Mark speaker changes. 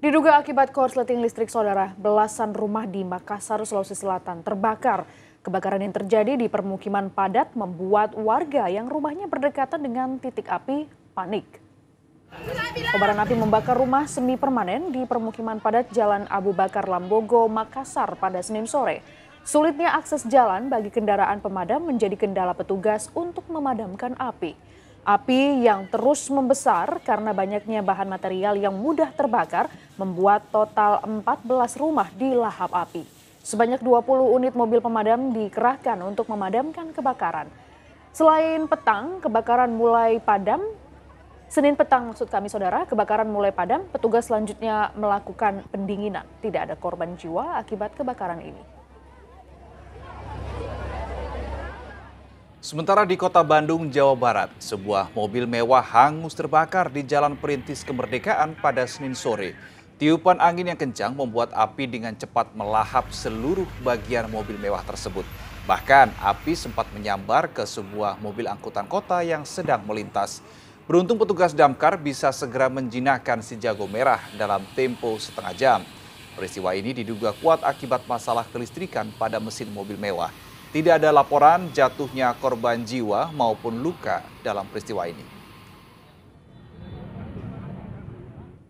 Speaker 1: Diduga akibat korsleting listrik saudara, belasan rumah di Makassar, Sulawesi Selatan terbakar. Kebakaran yang terjadi di permukiman padat membuat warga yang rumahnya berdekatan dengan titik api panik. Kobaran api membakar rumah semi permanen di permukiman padat Jalan Abu Bakar Lambogo, Makassar pada Senin sore. Sulitnya akses jalan bagi kendaraan pemadam menjadi kendala petugas untuk memadamkan api. Api yang terus membesar karena banyaknya bahan material yang mudah terbakar membuat total 14 rumah dilahap api. Sebanyak 20 unit mobil pemadam dikerahkan untuk memadamkan kebakaran. Selain petang, kebakaran mulai padam. Senin petang maksud kami saudara, kebakaran mulai padam, petugas selanjutnya melakukan pendinginan. Tidak ada korban jiwa akibat kebakaran ini.
Speaker 2: Sementara di kota Bandung, Jawa Barat, sebuah mobil mewah hangus terbakar di Jalan Perintis Kemerdekaan pada Senin sore. Tiupan angin yang kencang membuat api dengan cepat melahap seluruh bagian mobil mewah tersebut. Bahkan api sempat menyambar ke sebuah mobil angkutan kota yang sedang melintas. Beruntung petugas damkar bisa segera menjinakkan si jago merah dalam tempo setengah jam. Peristiwa ini diduga kuat akibat masalah kelistrikan pada mesin mobil mewah. Tidak ada laporan jatuhnya korban jiwa maupun luka dalam peristiwa ini.